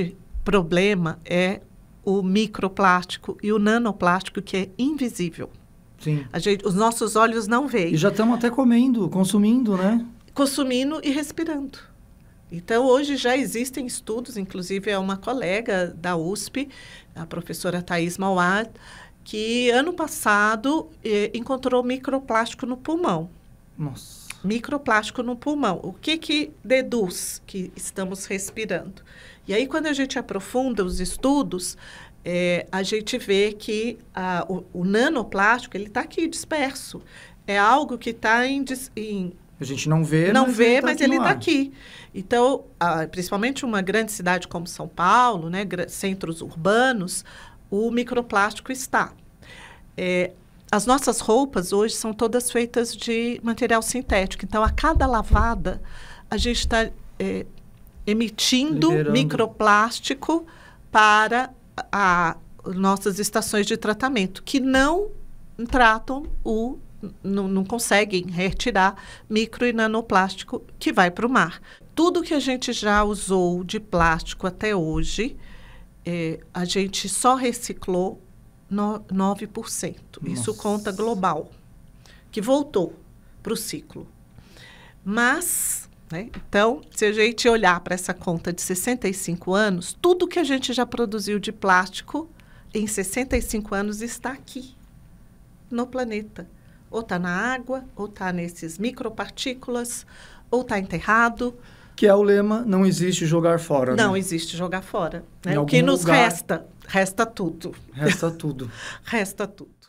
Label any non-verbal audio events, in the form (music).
grande problema é o microplástico e o nanoplástico que é invisível. Sim. A gente, os nossos olhos não veem. E já estamos até comendo, consumindo, né? Consumindo e respirando. Então, hoje já existem estudos, inclusive é uma colega da USP, a professora Thais Mauad, que ano passado eh, encontrou microplástico no pulmão. Nossa microplástico no pulmão. O que que deduz que estamos respirando? E aí, quando a gente aprofunda os estudos, é, a gente vê que a, o, o, nanoplástico, ele está aqui disperso. É algo que está em, em a gente não vê, não mas vê, ele tá mas ele está aqui. Então, a, principalmente uma grande cidade como São Paulo, né, centros urbanos, o microplástico está. É, as nossas roupas hoje são todas feitas de material sintético. Então, a cada lavada, a gente está é, emitindo Liberando. microplástico para a, nossas estações de tratamento, que não tratam o. Não, não conseguem retirar micro e nanoplástico que vai para o mar. Tudo que a gente já usou de plástico até hoje, é, a gente só reciclou 9%. Nossa. Isso conta global, que voltou para o ciclo. Mas, né, então, se a gente olhar para essa conta de 65 anos, tudo que a gente já produziu de plástico em 65 anos está aqui, no planeta. Ou está na água, ou está nesses micropartículas, ou está enterrado que é o lema não existe jogar fora. Não né? existe jogar fora. Né? O que nos lugar, resta? Resta tudo. Resta (laughs) tudo. resta tudo.